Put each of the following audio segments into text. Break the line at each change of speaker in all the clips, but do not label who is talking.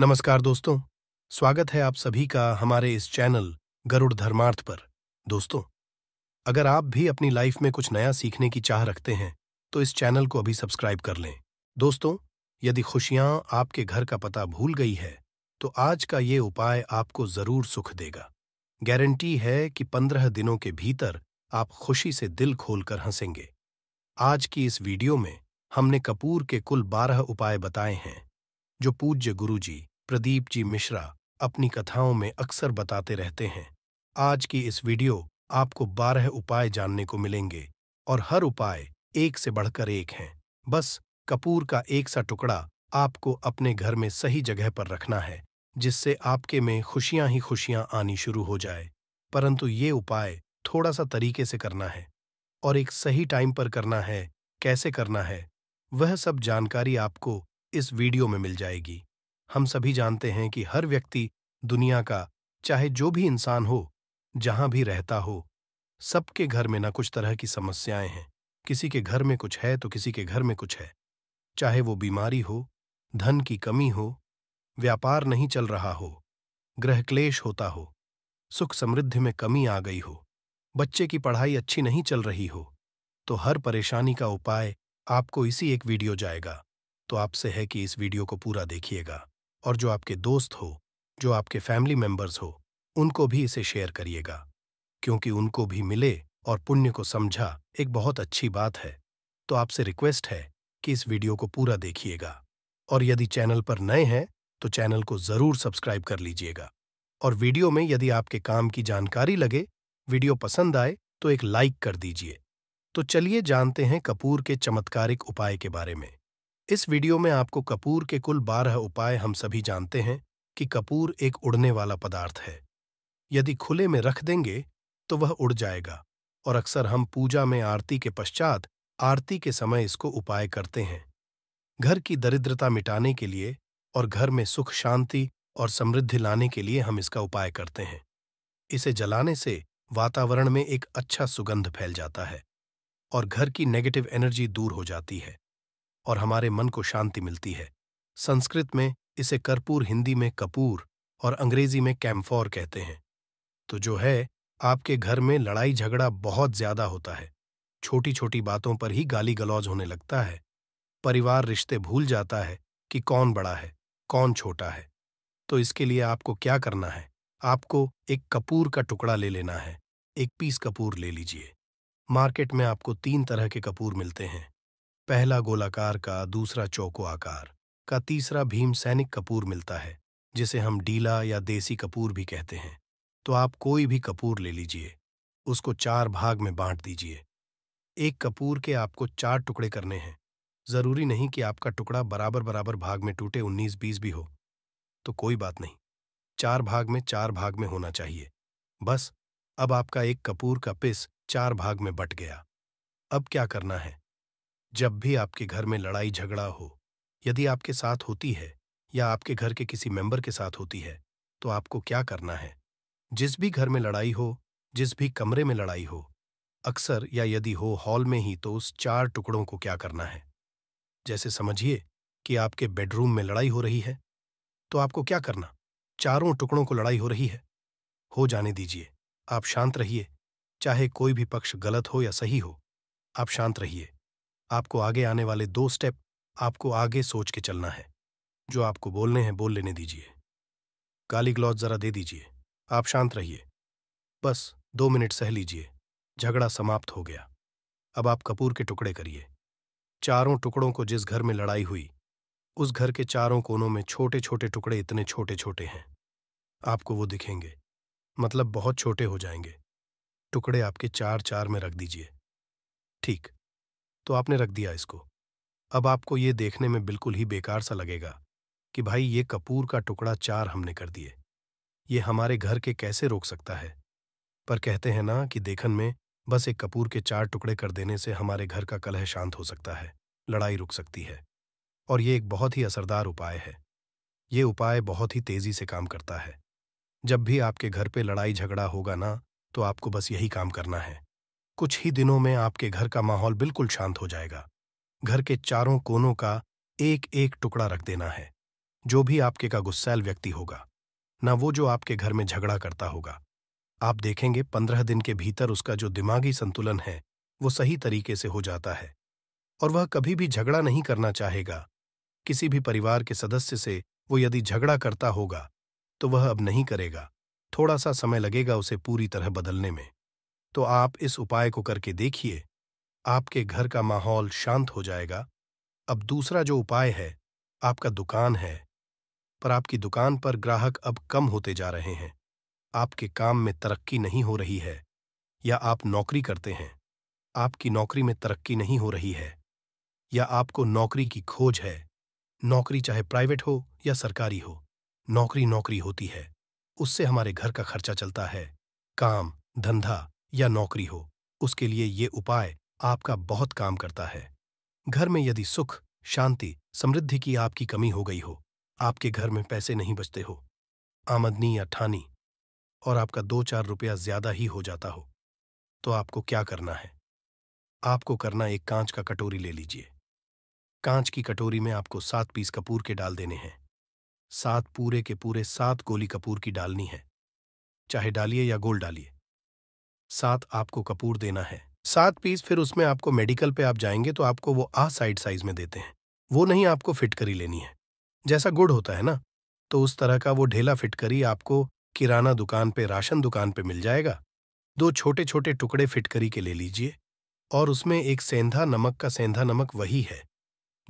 नमस्कार दोस्तों स्वागत है आप सभी का हमारे इस चैनल गरुड़ धर्मार्थ पर दोस्तों अगर आप भी अपनी लाइफ में कुछ नया सीखने की चाह रखते हैं तो इस चैनल को अभी सब्सक्राइब कर लें दोस्तों यदि खुशियां आपके घर का पता भूल गई है तो आज का ये उपाय आपको जरूर सुख देगा गारंटी है कि पंद्रह दिनों के भीतर आप खुशी से दिल खोलकर हंसेंगे आज की इस वीडियो में हमने कपूर के कुल बारह उपाय बताए हैं जो पूज्य गुरुजी प्रदीप जी मिश्रा अपनी कथाओं में अक्सर बताते रहते हैं आज की इस वीडियो आपको बारह उपाय जानने को मिलेंगे और हर उपाय एक से बढ़कर एक हैं बस कपूर का एक सा टुकड़ा आपको अपने घर में सही जगह पर रखना है जिससे आपके में खुशियां ही खुशियां आनी शुरू हो जाए परंतु ये उपाय थोड़ा सा तरीके से करना है और एक सही टाइम पर करना है कैसे करना है वह सब जानकारी आपको इस वीडियो में मिल जाएगी हम सभी जानते हैं कि हर व्यक्ति दुनिया का चाहे जो भी इंसान हो जहां भी रहता हो सबके घर में ना कुछ तरह की समस्याएं हैं किसी के घर में कुछ है तो किसी के घर में कुछ है चाहे वो बीमारी हो धन की कमी हो व्यापार नहीं चल रहा हो ग्रह क्लेश होता हो सुख समृद्धि में कमी आ गई हो बच्चे की पढ़ाई अच्छी नहीं चल रही हो तो हर परेशानी का उपाय आपको इसी एक वीडियो जाएगा तो आपसे है कि इस वीडियो को पूरा देखिएगा और जो आपके दोस्त हो जो आपके फैमिली मेंबर्स हो उनको भी इसे शेयर करिएगा क्योंकि उनको भी मिले और पुण्य को समझा एक बहुत अच्छी बात है तो आपसे रिक्वेस्ट है कि इस वीडियो को पूरा देखिएगा और यदि चैनल पर नए हैं तो चैनल को जरूर सब्सक्राइब कर लीजिएगा और वीडियो में यदि आपके काम की जानकारी लगे वीडियो पसंद आए तो एक लाइक कर दीजिए तो चलिए जानते हैं कपूर के चमत्कारिक उपाय के बारे में इस वीडियो में आपको कपूर के कुल बारह उपाय हम सभी जानते हैं कि कपूर एक उड़ने वाला पदार्थ है यदि खुले में रख देंगे तो वह उड़ जाएगा और अक्सर हम पूजा में आरती के पश्चात आरती के समय इसको उपाय करते हैं घर की दरिद्रता मिटाने के लिए और घर में सुख शांति और समृद्धि लाने के लिए हम इसका उपाय करते हैं इसे जलाने से वातावरण में एक अच्छा सुगंध फैल जाता है और घर की नेगेटिव एनर्जी दूर हो जाती है और हमारे मन को शांति मिलती है संस्कृत में इसे कर्पूर हिंदी में कपूर और अंग्रेजी में कैम्फोर कहते हैं तो जो है आपके घर में लड़ाई झगड़ा बहुत ज्यादा होता है छोटी छोटी बातों पर ही गाली गलौज होने लगता है परिवार रिश्ते भूल जाता है कि कौन बड़ा है कौन छोटा है तो इसके लिए आपको क्या करना है आपको एक कपूर का टुकड़ा ले लेना है एक पीस कपूर ले लीजिए मार्केट में आपको तीन तरह के कपूर मिलते हैं पहला गोलाकार का दूसरा चौको आकार का तीसरा भीम सैनिक कपूर मिलता है जिसे हम डीला या देसी कपूर भी कहते हैं तो आप कोई भी कपूर ले लीजिए उसको चार भाग में बांट दीजिए एक कपूर के आपको चार टुकड़े करने हैं जरूरी नहीं कि आपका टुकड़ा बराबर बराबर भाग में टूटे उन्नीस बीस भी हो तो कोई बात नहीं चार भाग में चार भाग में होना चाहिए बस अब आपका एक कपूर का पिस चार भाग में बट गया अब क्या करना है जब भी आपके घर में लड़ाई झगड़ा हो यदि आपके साथ होती है या आपके घर के किसी मेंबर के साथ होती है तो आपको क्या करना है जिस भी घर में लड़ाई हो जिस भी कमरे में लड़ाई हो अक्सर या यदि हो हॉल में ही तो उस चार टुकड़ों को क्या करना है जैसे समझिए कि आपके बेडरूम में लड़ाई हो रही है तो आपको क्या करना चारों टुकड़ों को लड़ाई हो रही है हो जाने दीजिए आप शांत रहिए चाहे कोई भी पक्ष गलत हो या सही हो आप शांत रहिए आपको आगे आने वाले दो स्टेप आपको आगे सोच के चलना है जो आपको बोलने हैं बोल लेने दीजिए गाली ग्लॉज जरा दे दीजिए आप शांत रहिए बस दो मिनट सह लीजिए झगड़ा समाप्त हो गया अब आप कपूर के टुकड़े करिए चारों टुकड़ों को जिस घर में लड़ाई हुई उस घर के चारों कोनों में छोटे छोटे टुकड़े इतने छोटे छोटे हैं आपको वो दिखेंगे मतलब बहुत छोटे हो जाएंगे टुकड़े आपके चार चार में रख दीजिए ठीक तो आपने रख दिया इसको अब आपको ये देखने में बिल्कुल ही बेकार सा लगेगा कि भाई ये कपूर का टुकड़ा चार हमने कर दिए ये हमारे घर के कैसे रोक सकता है पर कहते हैं ना कि देखन में बस एक कपूर के चार टुकड़े कर देने से हमारे घर का कलह शांत हो सकता है लड़ाई रुक सकती है और ये एक बहुत ही असरदार उपाय है ये उपाय बहुत ही तेजी से काम करता है जब भी आपके घर पे लड़ाई झगड़ा होगा ना तो आपको बस यही काम करना है कुछ ही दिनों में आपके घर का माहौल बिल्कुल शांत हो जाएगा घर के चारों कोनों का एक एक टुकड़ा रख देना है जो भी आपके का गुस्सैल व्यक्ति होगा ना वो जो आपके घर में झगड़ा करता होगा आप देखेंगे पंद्रह दिन के भीतर उसका जो दिमागी संतुलन है वो सही तरीके से हो जाता है और वह कभी भी झगड़ा नहीं करना चाहेगा किसी भी परिवार के सदस्य से वो यदि झगड़ा करता होगा तो वह अब नहीं करेगा थोड़ा सा समय लगेगा उसे पूरी तरह बदलने में तो आप इस उपाय को करके देखिए आपके घर का माहौल शांत हो जाएगा अब दूसरा जो उपाय है आपका दुकान है पर आपकी दुकान पर ग्राहक अब कम होते जा रहे हैं आपके काम में तरक्की नहीं हो रही है या आप नौकरी करते हैं आपकी नौकरी में तरक्की नहीं हो रही है या आपको नौकरी की खोज है नौकरी चाहे प्राइवेट हो या सरकारी हो नौकरी नौकरी होती है उससे हमारे घर का खर्चा चलता है काम धंधा या नौकरी हो उसके लिए ये उपाय आपका बहुत काम करता है घर में यदि सुख शांति समृद्धि की आपकी कमी हो गई हो आपके घर में पैसे नहीं बचते हो आमदनी या ठानी और आपका दो चार रुपया ज्यादा ही हो जाता हो तो आपको क्या करना है आपको करना एक कांच का कटोरी ले लीजिए कांच की कटोरी में आपको सात पीस कपूर के डाल देने हैं सात पूरे के पूरे सात गोली कपूर की डालनी है चाहे डालिए या गोल डालिए साथ आपको कपूर देना है सात पीस फिर उसमें आपको मेडिकल पे आप जाएंगे तो आपको वो आ साइड साइज में देते हैं वो नहीं आपको फिट करी लेनी है जैसा गुड़ होता है ना तो उस तरह का वो ढेला फिट करी आपको किराना दुकान पे राशन दुकान पे मिल जाएगा दो छोटे छोटे टुकड़े फिट करी के ले लीजिए और उसमें एक सेंधा नमक का सेंधा नमक वही है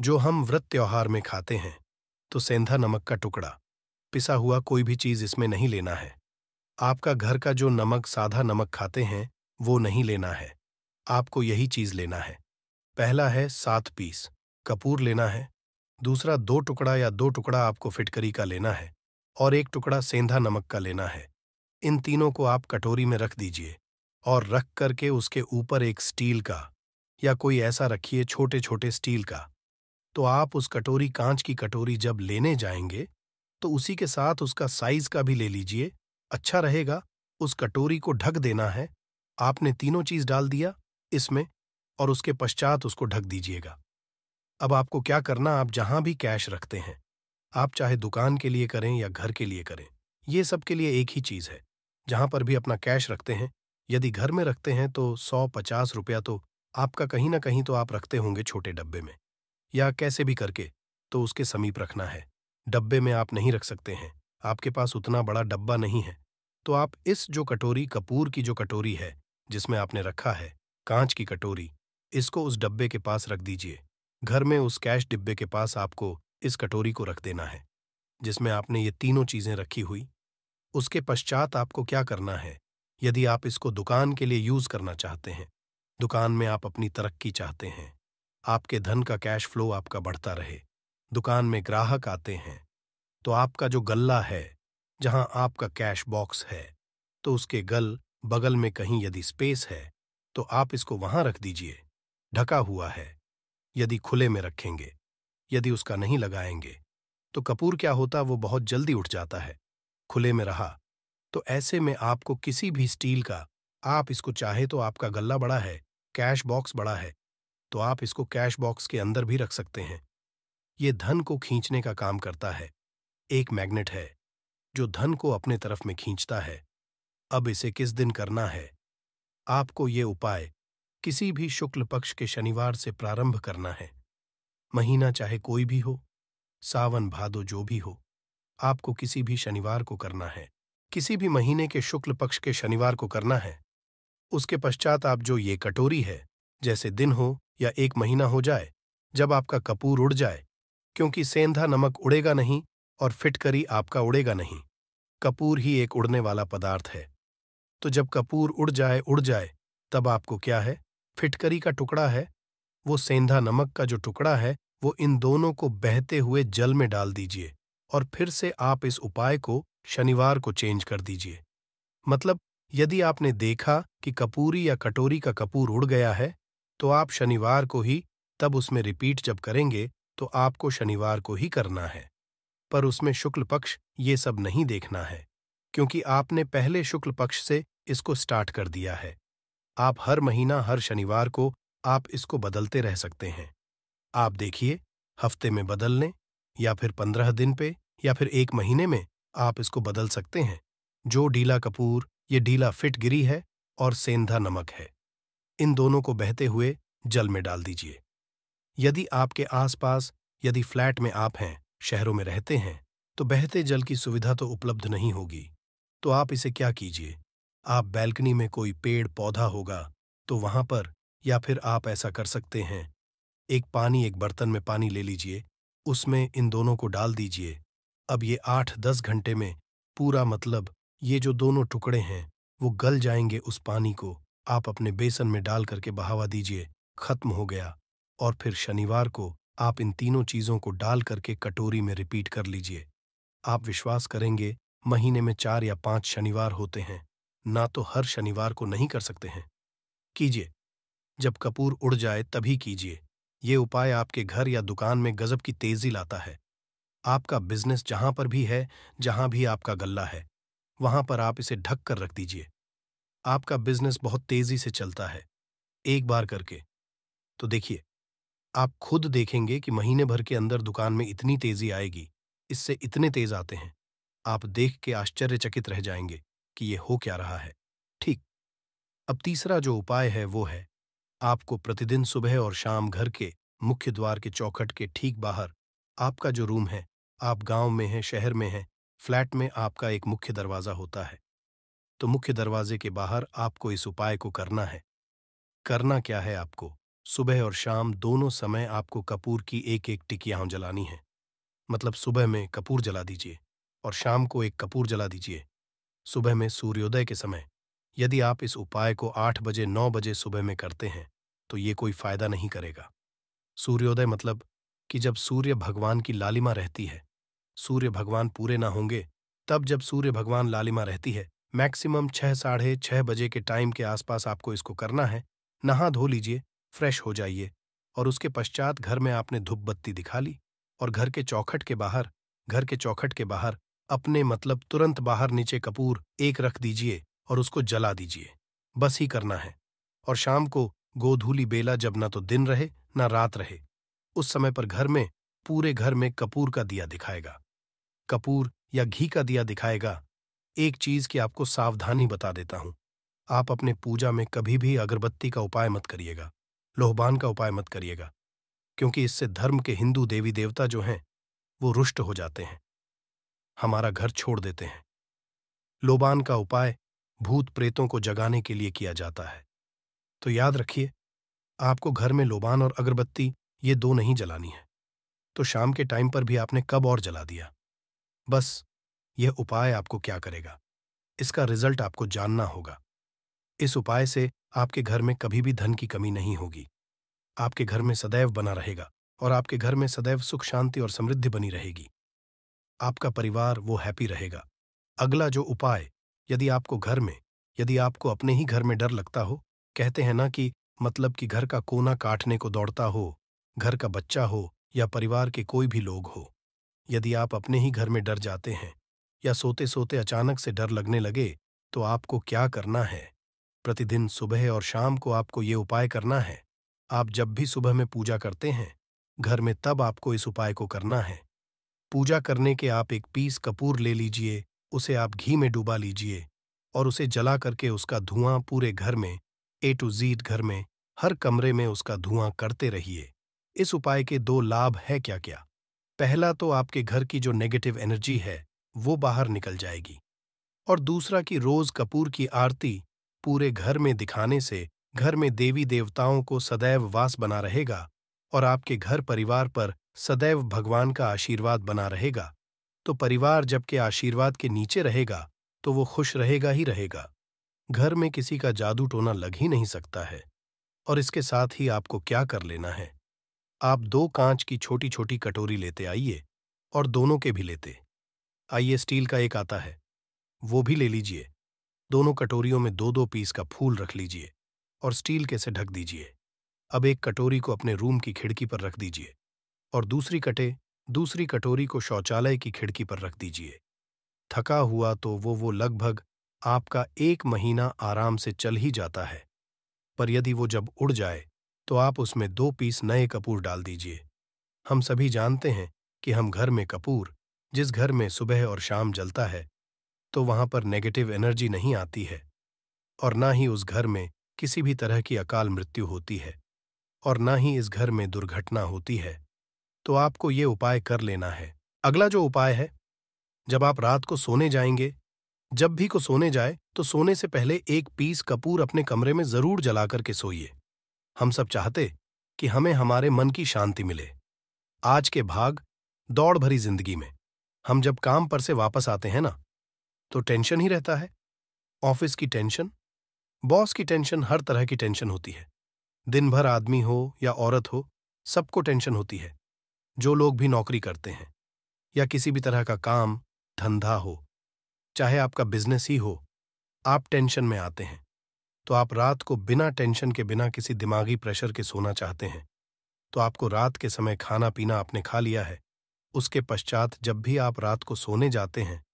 जो हम व्रत त्यौहार में खाते हैं तो सेंधा नमक का टुकड़ा पिसा हुआ कोई भी चीज इसमें नहीं लेना है आपका घर का जो नमक साधा नमक खाते हैं वो नहीं लेना है आपको यही चीज लेना है पहला है सात पीस कपूर लेना है दूसरा दो टुकड़ा या दो टुकड़ा आपको फिटकरी का लेना है और एक टुकड़ा सेंधा नमक का लेना है इन तीनों को आप कटोरी में रख दीजिए और रख करके उसके ऊपर एक स्टील का या कोई ऐसा रखिए छोटे छोटे स्टील का तो आप उस कटोरी कांच की कटोरी जब लेने जाएंगे तो उसी के साथ उसका साइज का भी ले लीजिए अच्छा रहेगा उस कटोरी को ढक देना है आपने तीनों चीज डाल दिया इसमें और उसके पश्चात उसको ढक दीजिएगा अब आपको क्या करना आप जहां भी कैश रखते हैं आप चाहे दुकान के लिए करें या घर के लिए करें ये सब के लिए एक ही चीज है जहां पर भी अपना कैश रखते हैं यदि घर में रखते हैं तो सौ पचास रुपया तो आपका कहीं ना कहीं तो आप रखते होंगे छोटे डब्बे में या कैसे भी करके तो उसके समीप रखना है डब्बे में आप नहीं रख सकते हैं आपके पास उतना बड़ा डब्बा नहीं है तो आप इस जो कटोरी कपूर की जो कटोरी है जिसमें आपने रखा है कांच की कटोरी इसको उस डब्बे के पास रख दीजिए घर में उस कैश डिब्बे के पास आपको इस कटोरी को रख देना है जिसमें आपने ये तीनों चीजें रखी हुई उसके पश्चात आपको क्या करना है यदि आप इसको दुकान के लिए यूज करना चाहते हैं दुकान में आप अपनी तरक्की चाहते हैं आपके धन का कैश फ्लो आपका बढ़ता रहे दुकान में ग्राहक आते हैं तो आपका जो गल्ला है जहां आपका कैश बॉक्स है तो उसके गल बगल में कहीं यदि स्पेस है तो आप इसको वहां रख दीजिए ढका हुआ है यदि खुले में रखेंगे यदि उसका नहीं लगाएंगे तो कपूर क्या होता वो बहुत जल्दी उठ जाता है खुले में रहा तो ऐसे में आपको किसी भी स्टील का आप इसको चाहे तो आपका गल्ला बड़ा है कैश बॉक्स बड़ा है तो आप इसको कैश बॉक्स के अंदर भी रख सकते हैं ये धन को खींचने का काम करता है एक मैग्नेट है जो धन को अपने तरफ में खींचता है अब इसे किस दिन करना है आपको ये उपाय किसी भी शुक्ल पक्ष के शनिवार से प्रारंभ करना है महीना चाहे कोई भी हो सावन भादो जो भी हो आपको किसी भी शनिवार को करना है किसी भी महीने के शुक्ल पक्ष के शनिवार को करना है उसके पश्चात आप जो ये कटोरी है जैसे दिन हो या एक महीना हो जाए जब आपका कपूर उड़ जाए क्योंकि सेंधा नमक उड़ेगा नहीं और फिटकरी आपका उड़ेगा नहीं कपूर ही एक उड़ने वाला पदार्थ है तो जब कपूर उड़ जाए उड़ जाए तब आपको क्या है फिटकरी का टुकड़ा है वो सेंधा नमक का जो टुकड़ा है वो इन दोनों को बहते हुए जल में डाल दीजिए और फिर से आप इस उपाय को शनिवार को चेंज कर दीजिए मतलब यदि आपने देखा कि कपूरी या कटोरी का कपूर उड़ गया है तो आप शनिवार को ही तब उसमें रिपीट जब करेंगे तो आपको शनिवार को ही करना है पर उसमें शुक्ल पक्ष ये सब नहीं देखना है क्योंकि आपने पहले शुक्ल पक्ष से इसको स्टार्ट कर दिया है आप हर महीना हर शनिवार को आप इसको बदलते रह सकते हैं आप देखिए हफ्ते में बदलने या फिर पंद्रह दिन पे या फिर एक महीने में आप इसको बदल सकते हैं जो डीला कपूर ये डीला फिट गिरी है और सेंधा नमक है इन दोनों को बहते हुए जल में डाल दीजिए यदि आपके आसपास यदि फ्लैट में आप हैं शहरों में रहते हैं तो बहते जल की सुविधा तो उपलब्ध नहीं होगी तो आप इसे क्या कीजिए आप बैल्कनी में कोई पेड़ पौधा होगा तो वहां पर या फिर आप ऐसा कर सकते हैं एक पानी एक बर्तन में पानी ले लीजिए उसमें इन दोनों को डाल दीजिए अब ये आठ दस घंटे में पूरा मतलब ये जो दोनों टुकड़े हैं वो गल जाएंगे उस पानी को आप अपने बेसन में डाल करके बहावा दीजिए खत्म हो गया और फिर शनिवार को आप इन तीनों चीजों को डाल करके कटोरी में रिपीट कर लीजिए आप विश्वास करेंगे महीने में चार या पांच शनिवार होते हैं ना तो हर शनिवार को नहीं कर सकते हैं कीजिए जब कपूर उड़ जाए तभी कीजिए ये उपाय आपके घर या दुकान में गजब की तेजी लाता है आपका बिजनेस जहां पर भी है जहां भी आपका गल्ला है वहां पर आप इसे ढक कर रख दीजिए आपका बिजनेस बहुत तेजी से चलता है एक बार करके तो देखिए आप खुद देखेंगे कि महीने भर के अंदर दुकान में इतनी तेजी आएगी इससे इतने तेज आते हैं आप देख के आश्चर्यचकित रह जाएंगे कि ये हो क्या रहा है ठीक अब तीसरा जो उपाय है वो है आपको प्रतिदिन सुबह और शाम घर के मुख्य द्वार के चौखट के ठीक बाहर आपका जो रूम है आप गांव में हैं शहर में हैं फ्लैट में आपका एक मुख्य दरवाज़ा होता है तो मुख्य दरवाजे के बाहर आपको इस उपाय को करना है करना क्या है आपको सुबह और शाम दोनों समय आपको कपूर की एक एक टिकियां जलानी है मतलब सुबह में कपूर जला दीजिए और शाम को एक कपूर जला दीजिए सुबह में सूर्योदय के समय यदि आप इस उपाय को आठ बजे नौ बजे सुबह में करते हैं तो ये कोई फायदा नहीं करेगा सूर्योदय मतलब कि जब सूर्य भगवान की लालिमा रहती है सूर्य भगवान पूरे ना होंगे तब जब सूर्य भगवान लालिमा रहती है मैक्सिमम छह साढ़े छह बजे के टाइम के आसपास आपको इसको करना है नहा धो लीजिए फ्रेश हो जाइए और उसके पश्चात घर में आपने धूप बत्ती दिखा ली और घर के चौखट के बाहर घर के चौखट के बाहर अपने मतलब तुरंत बाहर नीचे कपूर एक रख दीजिए और उसको जला दीजिए बस ही करना है और शाम को गोधूली बेला जब ना तो दिन रहे ना रात रहे उस समय पर घर में पूरे घर में कपूर का दिया दिखाएगा कपूर या घी का दिया दिखाएगा एक चीज की आपको सावधानी बता देता हूं आप अपने पूजा में कभी भी अगरबत्ती का उपाय मत करिएगा लोहबान का उपाय मत करिएगा क्योंकि इससे धर्म के हिंदू देवी देवता जो हैं वो रुष्ट हो जाते हैं हमारा घर छोड़ देते हैं लोबान का उपाय भूत प्रेतों को जगाने के लिए किया जाता है तो याद रखिए आपको घर में लोबान और अगरबत्ती ये दो नहीं जलानी है तो शाम के टाइम पर भी आपने कब और जला दिया बस यह उपाय आपको क्या करेगा इसका रिजल्ट आपको जानना होगा इस उपाय से आपके घर में कभी भी धन की कमी नहीं होगी आपके घर में सदैव बना रहेगा और आपके घर में सदैव सुख शांति और समृद्धि बनी रहेगी आपका परिवार वो हैप्पी रहेगा अगला जो उपाय यदि आपको घर में यदि आपको अपने ही घर में डर लगता हो कहते हैं ना कि मतलब कि घर का कोना काटने को दौड़ता हो घर का बच्चा हो या परिवार के कोई भी लोग हो यदि आप अपने ही घर में डर जाते हैं या सोते सोते अचानक से डर लगने लगे तो आपको क्या करना है प्रतिदिन सुबह और शाम को आपको ये उपाय करना है आप जब भी सुबह में पूजा करते हैं घर में तब आपको इस उपाय को करना है पूजा करने के आप एक पीस कपूर ले लीजिए उसे आप घी में डुबा लीजिए और उसे जला करके उसका धुआं पूरे घर में ए टू जीड घर में हर कमरे में उसका धुआं करते रहिए इस उपाय के दो लाभ है क्या क्या पहला तो आपके घर की जो नेगेटिव एनर्जी है वो बाहर निकल जाएगी और दूसरा कि रोज कपूर की आरती पूरे घर में दिखाने से घर में देवी देवताओं को सदैव वास बना रहेगा और आपके घर परिवार पर सदैव भगवान का आशीर्वाद बना रहेगा तो परिवार जबकि आशीर्वाद के नीचे रहेगा तो वो खुश रहेगा ही रहेगा घर में किसी का जादू टोना लग ही नहीं सकता है और इसके साथ ही आपको क्या कर लेना है आप दो कांच की छोटी छोटी कटोरी लेते आइए और दोनों के भी लेते आइए स्टील का एक आता है वो भी ले लीजिए दोनों कटोरियों में दो दो पीस का फूल रख लीजिए और स्टील के से ढक दीजिए अब एक कटोरी को अपने रूम की खिड़की पर रख दीजिए और दूसरी कटे दूसरी कटोरी को शौचालय की खिड़की पर रख दीजिए थका हुआ तो वो वो लगभग आपका एक महीना आराम से चल ही जाता है पर यदि वो जब उड़ जाए तो आप उसमें दो पीस नए कपूर डाल दीजिए हम सभी जानते हैं कि हम घर में कपूर जिस घर में सुबह और शाम जलता है तो वहां पर नेगेटिव एनर्जी नहीं आती है और ना ही उस घर में किसी भी तरह की अकाल मृत्यु होती है और ना ही इस घर में दुर्घटना होती है तो आपको ये उपाय कर लेना है अगला जो उपाय है जब आप रात को सोने जाएंगे जब भी को सोने जाए तो सोने से पहले एक पीस कपूर अपने कमरे में जरूर जला करके सोइए हम सब चाहते कि हमें हमारे मन की शांति मिले आज के भाग दौड़ भरी जिंदगी में हम जब काम पर से वापस आते हैं ना तो टेंशन ही रहता है ऑफिस की टेंशन बॉस की टेंशन हर तरह की टेंशन होती है दिन भर आदमी हो या औरत हो सबको टेंशन होती है जो लोग भी नौकरी करते हैं या किसी भी तरह का काम धंधा हो चाहे आपका बिजनेस ही हो आप टेंशन में आते हैं तो आप रात को बिना टेंशन के बिना किसी दिमागी प्रेशर के सोना चाहते हैं तो आपको रात के समय खाना पीना आपने खा लिया है उसके पश्चात जब भी आप रात को सोने जाते हैं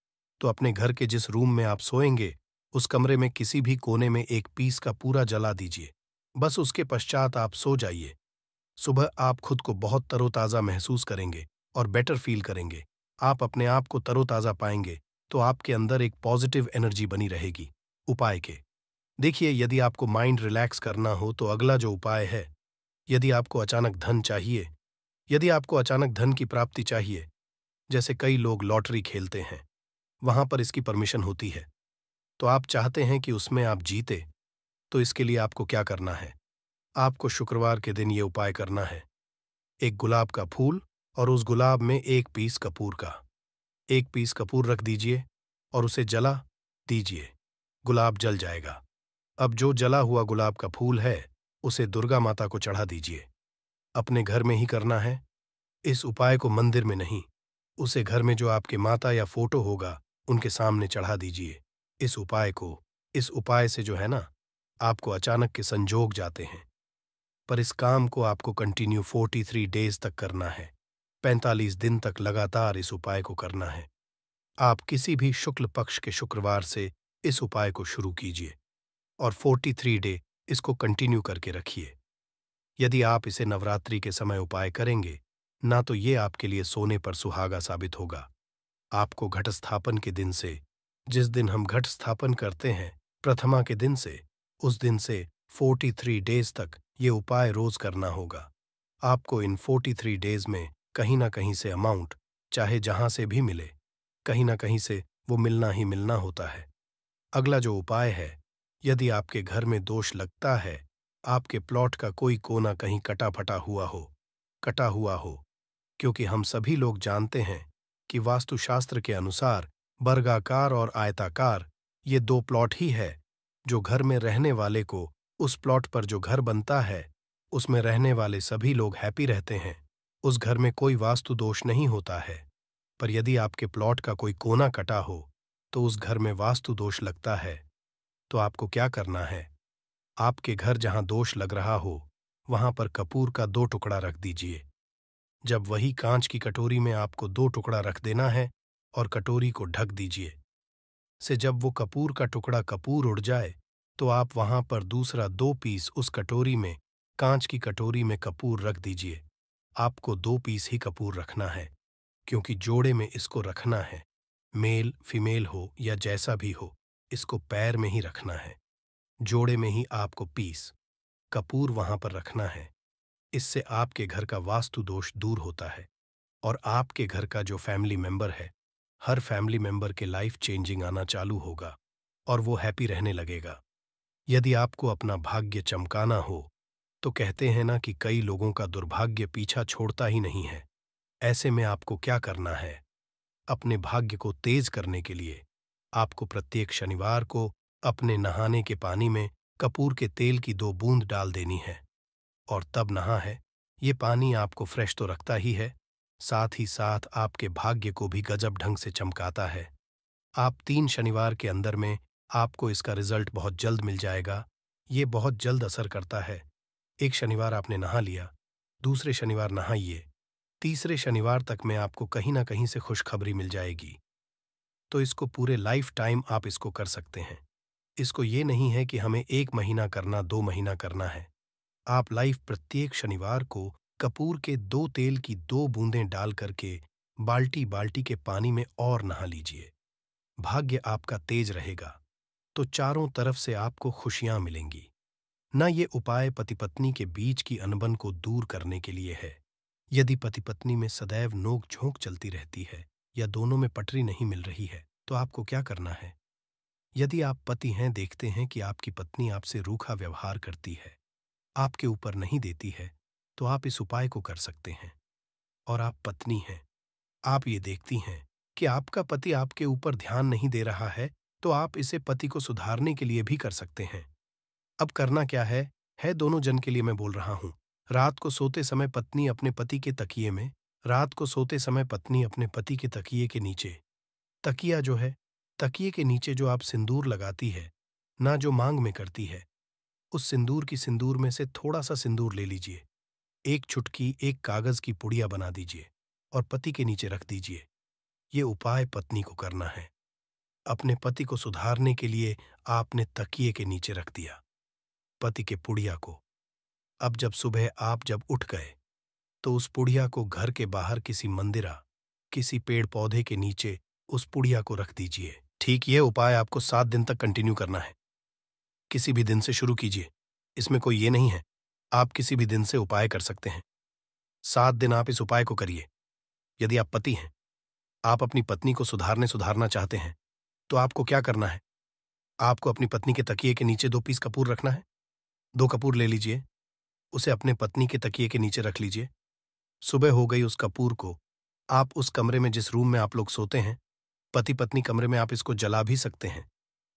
तो अपने घर के जिस रूम में आप सोएंगे उस कमरे में किसी भी कोने में एक पीस का पूरा जला दीजिए बस उसके पश्चात आप सो जाइए सुबह आप खुद को बहुत तरोताज़ा महसूस करेंगे और बेटर फील करेंगे आप अपने आप को तरोताज़ा पाएंगे तो आपके अंदर एक पॉजिटिव एनर्जी बनी रहेगी उपाय के देखिए यदि आपको माइंड रिलैक्स करना हो तो अगला जो उपाय है यदि आपको अचानक धन चाहिए यदि आपको अचानक धन की प्राप्ति चाहिए जैसे कई लोग लॉटरी खेलते हैं वहां पर इसकी परमिशन होती है तो आप चाहते हैं कि उसमें आप जीते तो इसके लिए आपको क्या करना है आपको शुक्रवार के दिन ये उपाय करना है एक गुलाब का फूल और उस गुलाब में एक पीस कपूर का एक पीस कपूर रख दीजिए और उसे जला दीजिए गुलाब जल जाएगा अब जो जला हुआ गुलाब का फूल है उसे दुर्गा माता को चढ़ा दीजिए अपने घर में ही करना है इस उपाय को मंदिर में नहीं उसे घर में जो आपके माता या फोटो होगा उनके सामने चढ़ा दीजिए इस उपाय को इस उपाय से जो है ना आपको अचानक के संजोग जाते हैं पर इस काम को आपको कंटिन्यू फोर्टी थ्री डेज तक करना है पैंतालीस दिन तक लगातार इस उपाय को करना है आप किसी भी शुक्ल पक्ष के शुक्रवार से इस उपाय को शुरू कीजिए और फोर्टी थ्री डे इसको कंटिन्यू करके रखिए यदि आप इसे नवरात्रि के समय उपाय करेंगे ना तो ये आपके लिए सोने पर सुहागा साबित होगा आपको घटस्थापन के दिन से जिस दिन हम घट स्थापन करते हैं प्रथमा के दिन से उस दिन से 43 डेज तक ये उपाय रोज करना होगा आपको इन 43 डेज में कहीं ना कहीं से अमाउंट चाहे जहां से भी मिले कहीं ना कहीं से वो मिलना ही मिलना होता है अगला जो उपाय है यदि आपके घर में दोष लगता है आपके प्लॉट का कोई कोना कहीं कटा फटा हुआ हो कटा हुआ हो क्योंकि हम सभी लोग जानते हैं कि वास्तुशास्त्र के अनुसार वर्गाकार और आयताकार ये दो प्लॉट ही है जो घर में रहने वाले को उस प्लॉट पर जो घर बनता है उसमें रहने वाले सभी लोग हैप्पी रहते हैं उस घर में कोई वास्तु दोष नहीं होता है पर यदि आपके प्लॉट का कोई कोना कटा हो तो उस घर में वास्तु दोष लगता है तो आपको क्या करना है आपके घर जहां दोष लग रहा हो वहां पर कपूर का दो टुकड़ा रख दीजिए जब वही कांच की कटोरी में आपको दो टुकड़ा रख देना है और कटोरी को ढक दीजिए से जब वो कपूर का टुकड़ा कपूर उड़ जाए तो आप वहां पर दूसरा दो पीस उस कटोरी में कांच की कटोरी में कपूर रख दीजिए आपको दो पीस ही कपूर रखना है क्योंकि जोड़े में इसको रखना है मेल फीमेल हो या जैसा भी हो इसको पैर में ही रखना है जोड़े में ही आपको पीस कपूर वहां पर रखना है इससे आपके घर का वास्तु दोष दूर होता है और आपके घर का जो फैमिली मेंबर है हर फैमिली मेंबर के लाइफ चेंजिंग आना चालू होगा और वो हैप्पी रहने लगेगा यदि आपको अपना भाग्य चमकाना हो तो कहते हैं ना कि कई लोगों का दुर्भाग्य पीछा छोड़ता ही नहीं है ऐसे में आपको क्या करना है अपने भाग्य को तेज करने के लिए आपको प्रत्येक शनिवार को अपने नहाने के पानी में कपूर के तेल की दो बूंद डाल देनी है और तब नहा है ये पानी आपको फ्रेश तो रखता ही है साथ ही साथ आपके भाग्य को भी गजब ढंग से चमकाता है आप तीन शनिवार के अंदर में आपको इसका रिजल्ट बहुत जल्द मिल जाएगा ये बहुत जल्द असर करता है एक शनिवार आपने नहा लिया दूसरे शनिवार नहाइए तीसरे शनिवार तक में आपको कहीं ना कहीं से खुशखबरी मिल जाएगी तो इसको पूरे लाइफ टाइम आप इसको कर सकते हैं इसको ये नहीं है कि हमें एक महीना करना दो महीना करना है आप लाइव प्रत्येक शनिवार को कपूर के दो तेल की दो बूंदें डाल करके बाल्टी बाल्टी के पानी में और नहा लीजिए भाग्य आपका तेज रहेगा तो चारों तरफ से आपको खुशियां मिलेंगी न ये उपाय पति पत्नी के बीच की अनबन को दूर करने के लिए है यदि पति पत्नी में सदैव नोक झोंक चलती रहती है या दोनों में पटरी नहीं मिल रही है तो आपको क्या करना है यदि आप पति हैं देखते हैं कि आपकी पत्नी आपसे रूखा व्यवहार करती है आपके ऊपर नहीं देती है तो आप इस उपाय को कर सकते हैं और आप पत्नी हैं आप ये देखती हैं कि आपका पति आपके ऊपर ध्यान नहीं दे रहा है तो आप इसे पति को सुधारने के लिए भी कर सकते हैं अब करना क्या है है दोनों जन के लिए मैं बोल रहा हूं रात को सोते समय पत्नी अपने पति के तकिए में रात को सोते समय पत्नी अपने पति के तकिए के नीचे तकिया जो है तकिए के नीचे जो आप सिंदूर लगाती है ना जो मांग में करती है उस सिंदूर की सिंदूर में से थोड़ा सा सिंदूर ले लीजिए एक छुटकी एक कागज की पुड़िया बना दीजिए और पति के नीचे रख दीजिए ये उपाय पत्नी को करना है अपने पति को सुधारने के लिए आपने तकिए के नीचे रख दिया पति के पुड़िया को अब जब सुबह आप जब उठ गए तो उस पुड़िया को घर के बाहर किसी मंदिरा किसी पेड़ पौधे के नीचे उस पुड़िया को रख दीजिए ठीक ये उपाय आपको सात दिन तक कंटिन्यू करना है किसी भी दिन से शुरू कीजिए इसमें कोई ये नहीं है आप किसी भी दिन से उपाय कर सकते हैं सात दिन आप इस उपाय को करिए यदि आप पति हैं आप अपनी पत्नी को सुधारने सुधारना चाहते हैं तो आपको क्या करना है आपको अपनी पत्नी के तकिए के नीचे दो पीस कपूर रखना है दो कपूर ले लीजिए उसे अपने पत्नी के तकिए के नीचे रख लीजिए सुबह हो गई उस कपूर को आप उस कमरे में जिस रूम में आप लोग सोते हैं पति पत्नी कमरे में आप इसको जला भी सकते हैं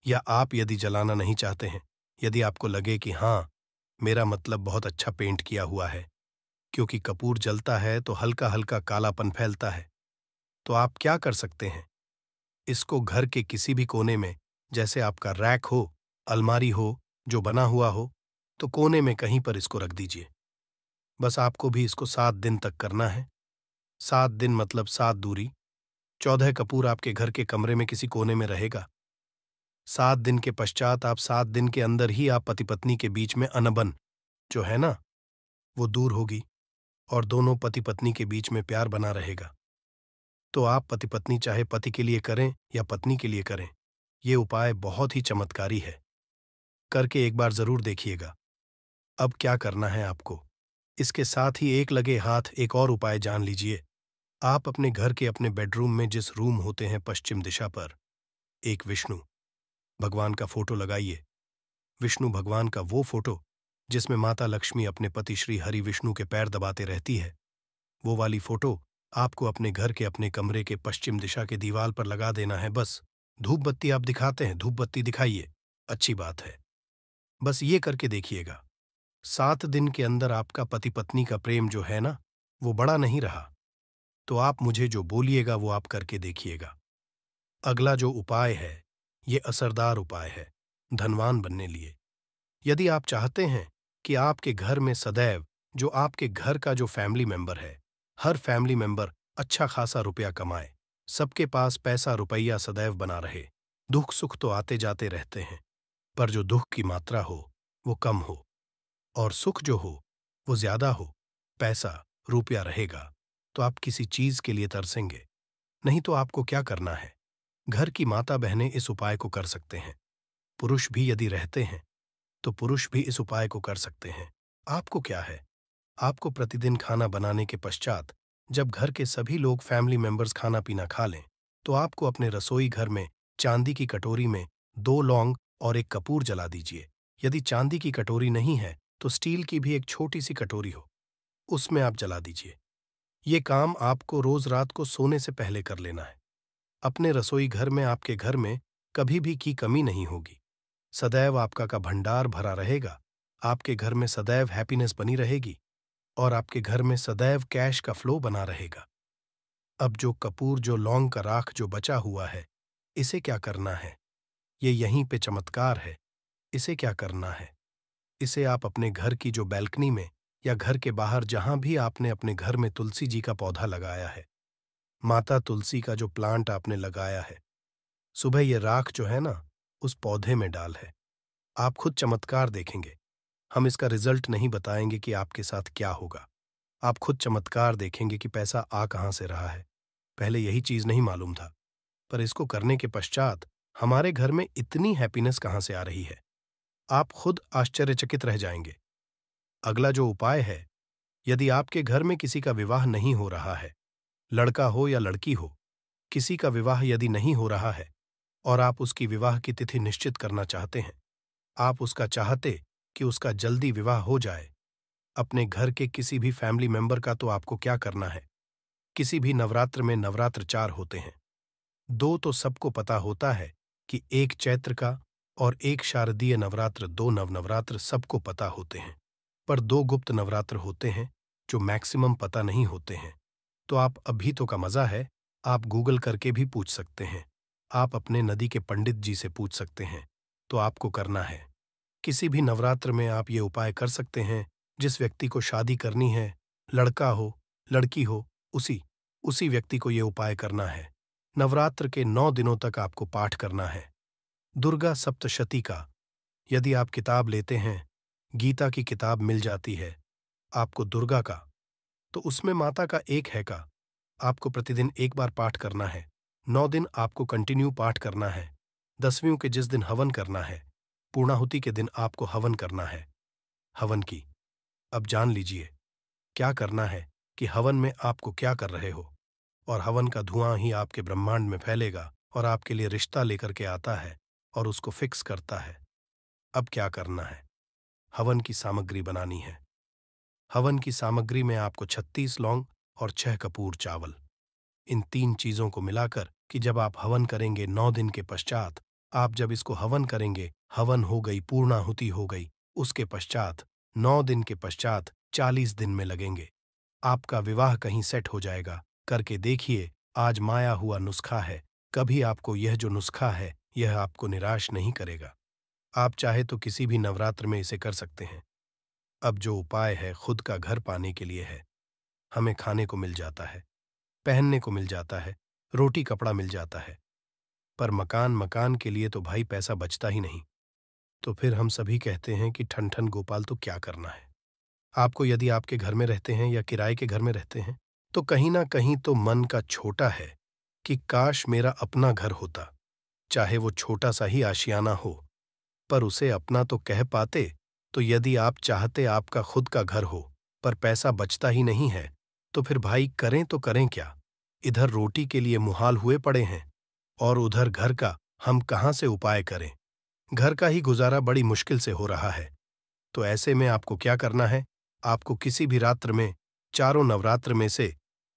या आप यदि जलाना नहीं चाहते हैं यदि आपको लगे कि हाँ मेरा मतलब बहुत अच्छा पेंट किया हुआ है क्योंकि कपूर जलता है तो हल्का हल्का कालापन फैलता है तो आप क्या कर सकते हैं इसको घर के किसी भी कोने में जैसे आपका रैक हो अलमारी हो जो बना हुआ हो तो कोने में कहीं पर इसको रख दीजिए बस आपको भी इसको सात दिन तक करना है सात दिन मतलब सात दूरी चौदह कपूर आपके घर के कमरे में किसी कोने में रहेगा सात दिन के पश्चात आप सात दिन के अंदर ही आप पति पत्नी के बीच में अनबन जो है ना वो दूर होगी और दोनों पति पत्नी के बीच में प्यार बना रहेगा तो आप पति पत्नी चाहे पति के लिए करें या पत्नी के लिए करें ये उपाय बहुत ही चमत्कारी है करके एक बार जरूर देखिएगा अब क्या करना है आपको इसके साथ ही एक लगे हाथ एक और उपाय जान लीजिए आप अपने घर के अपने बेडरूम में जिस रूम होते हैं पश्चिम दिशा पर एक विष्णु भगवान का फोटो लगाइए विष्णु भगवान का वो फोटो जिसमें माता लक्ष्मी अपने पति श्री हरि विष्णु के पैर दबाते रहती है वो वाली फोटो आपको अपने घर के अपने कमरे के पश्चिम दिशा के दीवाल पर लगा देना है बस धूप बत्ती आप दिखाते हैं धूप बत्ती दिखाइए अच्छी बात है बस ये करके देखिएगा सात दिन के अंदर आपका पति पत्नी का प्रेम जो है ना वो बड़ा नहीं रहा तो आप मुझे जो बोलिएगा वो आप करके देखिएगा अगला जो उपाय है ये असरदार उपाय है धनवान बनने लिए यदि आप चाहते हैं कि आपके घर में सदैव जो आपके घर का जो फैमिली मेंबर है हर फैमिली मेंबर अच्छा खासा रुपया कमाए सबके पास पैसा रुपया सदैव बना रहे दुख सुख तो आते जाते रहते हैं पर जो दुख की मात्रा हो वो कम हो और सुख जो हो वो ज्यादा हो पैसा रुपया रहेगा तो आप किसी चीज के लिए तरसेंगे नहीं तो आपको क्या करना है घर की माता बहनें इस उपाय को कर सकते हैं पुरुष भी यदि रहते हैं तो पुरुष भी इस उपाय को कर सकते हैं आपको क्या है आपको प्रतिदिन खाना बनाने के पश्चात जब घर के सभी लोग फैमिली मेंबर्स खाना पीना खा लें तो आपको अपने रसोई घर में चांदी की कटोरी में दो लौंग और एक कपूर जला दीजिए यदि चांदी की कटोरी नहीं है तो स्टील की भी एक छोटी सी कटोरी हो उसमें आप जला दीजिए ये काम आपको रोज रात को सोने से पहले कर लेना है अपने रसोई घर में आपके घर में कभी भी की कमी नहीं होगी सदैव आपका का भंडार भरा रहेगा आपके घर में सदैव हैप्पीनेस बनी रहेगी और आपके घर में सदैव कैश का फ्लो बना रहेगा अब जो कपूर जो लौंग का राख जो बचा हुआ है इसे क्या करना है ये यहीं पे चमत्कार है इसे क्या करना है इसे आप अपने घर की जो बैल्कनी में या घर के बाहर जहां भी आपने अपने घर में तुलसी जी का पौधा लगाया है माता तुलसी का जो प्लांट आपने लगाया है सुबह ये राख जो है ना उस पौधे में डाल है आप खुद चमत्कार देखेंगे हम इसका रिजल्ट नहीं बताएंगे कि आपके साथ क्या होगा आप खुद चमत्कार देखेंगे कि पैसा आ कहाँ से रहा है पहले यही चीज नहीं मालूम था पर इसको करने के पश्चात हमारे घर में इतनी हैप्पीनेस कहाँ से आ रही है आप खुद आश्चर्यचकित रह जाएंगे अगला जो उपाय है यदि आपके घर में किसी का विवाह नहीं हो रहा है लड़का हो या लड़की हो किसी का विवाह यदि नहीं हो रहा है और आप उसकी विवाह की तिथि निश्चित करना चाहते हैं आप उसका चाहते कि उसका जल्दी विवाह हो जाए अपने घर के किसी भी फैमिली मेंबर का तो आपको क्या करना है किसी भी नवरात्र में नवरात्र चार होते हैं दो तो सबको पता होता है कि एक चैत्र का और एक शारदीय नवरात्र दो नवनवरात्र सबको पता होते हैं पर दो गुप्त नवरात्र होते हैं जो मैक्सिमम पता नहीं होते हैं तो आप अभी तो का मज़ा है आप गूगल करके भी पूछ सकते हैं आप अपने नदी के पंडित जी से पूछ सकते हैं तो आपको करना है किसी भी नवरात्र में आप ये उपाय कर सकते हैं जिस व्यक्ति को शादी करनी है लड़का हो लड़की हो उसी उसी व्यक्ति को ये उपाय करना है नवरात्र के नौ दिनों तक आपको पाठ करना है दुर्गा सप्तशती का यदि आप किताब लेते हैं गीता की किताब मिल जाती है आपको दुर्गा का तो उसमें माता का एक है का आपको प्रतिदिन एक बार पाठ करना है नौ दिन आपको कंटिन्यू पाठ करना है दसवीं के जिस दिन हवन करना है पूर्णाहुति के दिन आपको हवन करना है हवन की अब जान लीजिए क्या करना है कि हवन में आपको क्या कर रहे हो और हवन का धुआं ही आपके ब्रह्मांड में फैलेगा और आपके लिए रिश्ता लेकर के आता है और उसको फिक्स करता है अब क्या करना है हवन की सामग्री बनानी है हवन की सामग्री में आपको छत्तीस लौंग और छह कपूर चावल इन तीन चीजों को मिलाकर कि जब आप हवन करेंगे नौ दिन के पश्चात आप जब इसको हवन करेंगे हवन हो गई पूर्णाहुति हो गई उसके पश्चात नौ दिन के पश्चात चालीस दिन में लगेंगे आपका विवाह कहीं सेट हो जाएगा करके देखिए आज माया हुआ नुस्खा है कभी आपको यह जो नुस्खा है यह आपको निराश नहीं करेगा आप चाहे तो किसी भी नवरात्र में इसे कर सकते हैं अब जो उपाय है खुद का घर पाने के लिए है हमें खाने को मिल जाता है पहनने को मिल जाता है रोटी कपड़ा मिल जाता है पर मकान मकान के लिए तो भाई पैसा बचता ही नहीं तो फिर हम सभी कहते हैं कि ठन ठन गोपाल तो क्या करना है आपको यदि आपके घर में रहते हैं या किराए के घर में रहते हैं तो कहीं ना कहीं तो मन का छोटा है कि काश मेरा अपना घर होता चाहे वो छोटा सा ही आशियाना हो पर उसे अपना तो कह पाते तो यदि आप चाहते आपका खुद का घर हो पर पैसा बचता ही नहीं है तो फिर भाई करें तो करें क्या इधर रोटी के लिए मुहाल हुए पड़े हैं और उधर घर का हम कहाँ से उपाय करें घर का ही गुजारा बड़ी मुश्किल से हो रहा है तो ऐसे में आपको क्या करना है आपको किसी भी रात्र में चारों नवरात्र में से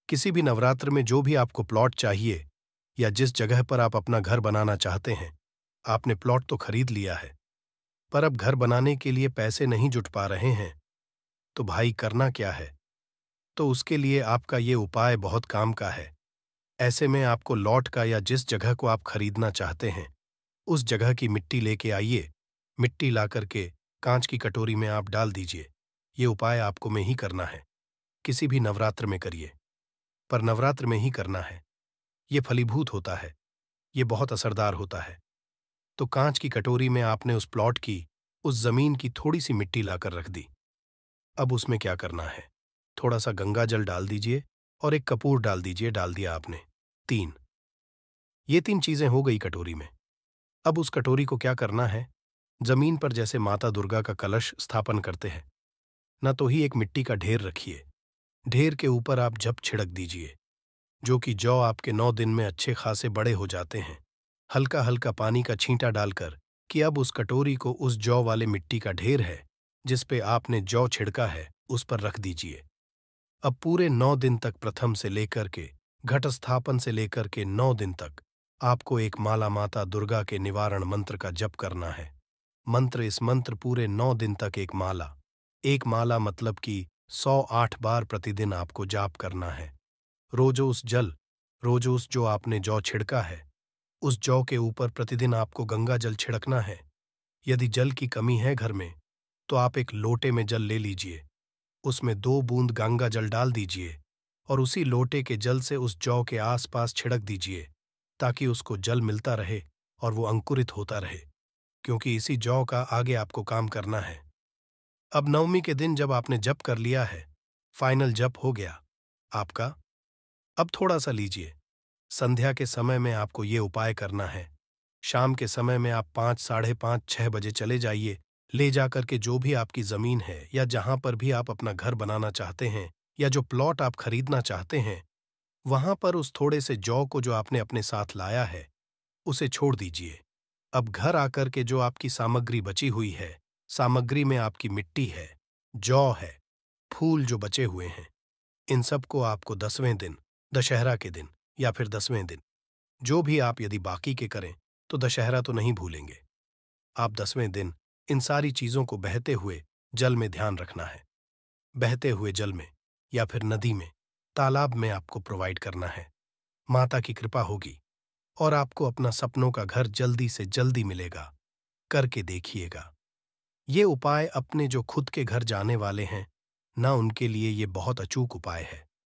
किसी भी नवरात्र में जो भी आपको प्लॉट चाहिए या जिस जगह पर आप अपना घर बनाना चाहते हैं आपने प्लॉट तो खरीद लिया है पर अब घर बनाने के लिए पैसे नहीं जुट पा रहे हैं तो भाई करना क्या है तो उसके लिए आपका ये उपाय बहुत काम का है ऐसे में आपको लॉट का या जिस जगह को आप खरीदना चाहते हैं उस जगह की मिट्टी लेके आइए मिट्टी ला करके कांच की कटोरी में आप डाल दीजिए ये उपाय आपको में ही करना है किसी भी नवरात्र में करिए पर नवरात्र में ही करना है ये फलीभूत होता है ये बहुत असरदार होता है तो कांच की कटोरी में आपने उस प्लॉट की उस जमीन की थोड़ी सी मिट्टी लाकर रख दी अब उसमें क्या करना है थोड़ा सा गंगा जल डाल दीजिए और एक कपूर डाल दीजिए डाल दिया आपने तीन ये तीन चीजें हो गई कटोरी में अब उस कटोरी को क्या करना है जमीन पर जैसे माता दुर्गा का कलश स्थापन करते हैं न तो ही एक मिट्टी का ढेर रखिए ढेर के ऊपर आप झप छिड़क दीजिए जो कि जौ आपके नौ दिन में अच्छे खासे बड़े हो जाते हैं हल्का हल्का पानी का छींटा डालकर कि अब उस कटोरी को उस जौ वाले मिट्टी का ढेर है जिसपे आपने जौ छिड़का है उस पर रख दीजिए अब पूरे नौ दिन तक प्रथम से लेकर के घटस्थापन से लेकर के नौ दिन तक आपको एक माला माता दुर्गा के निवारण मंत्र का जप करना है मंत्र इस मंत्र पूरे नौ दिन तक एक माला एक माला मतलब कि सौ आठ बार प्रतिदिन आपको जाप करना है रोजो उस जल रोजो उस जो आपने जौ छिड़का है उस जौ के ऊपर प्रतिदिन आपको गंगा जल छिड़कना है यदि जल की कमी है घर में तो आप एक लोटे में जल ले लीजिए उसमें दो बूंद गंगा जल डाल दीजिए और उसी लोटे के जल से उस जौ के आसपास छिड़क दीजिए ताकि उसको जल मिलता रहे और वो अंकुरित होता रहे क्योंकि इसी जौ का आगे आपको काम करना है अब नवमी के दिन जब आपने जप कर लिया है फाइनल जप हो गया आपका अब थोड़ा सा लीजिए संध्या के समय में आपको ये उपाय करना है शाम के समय में आप पाँच साढ़े पाँच छह बजे चले जाइए ले जाकर के जो भी आपकी ज़मीन है या जहाँ पर भी आप अपना घर बनाना चाहते हैं या जो प्लॉट आप खरीदना चाहते हैं वहां पर उस थोड़े से जौ को जो आपने अपने साथ लाया है उसे छोड़ दीजिए अब घर आकर के जो आपकी सामग्री बची हुई है सामग्री में आपकी मिट्टी है जौ है फूल जो बचे हुए हैं इन सबको आपको दसवें दिन दशहरा के दिन या फिर दसवें दिन जो भी आप यदि बाकी के करें तो दशहरा तो नहीं भूलेंगे आप दसवें दिन इन सारी चीजों को बहते हुए जल में ध्यान रखना है बहते हुए जल में या फिर नदी में तालाब में आपको प्रोवाइड करना है माता की कृपा होगी और आपको अपना सपनों का घर जल्दी से जल्दी मिलेगा करके देखिएगा ये उपाय अपने जो खुद के घर जाने वाले हैं ना उनके लिए ये बहुत अचूक उपाय है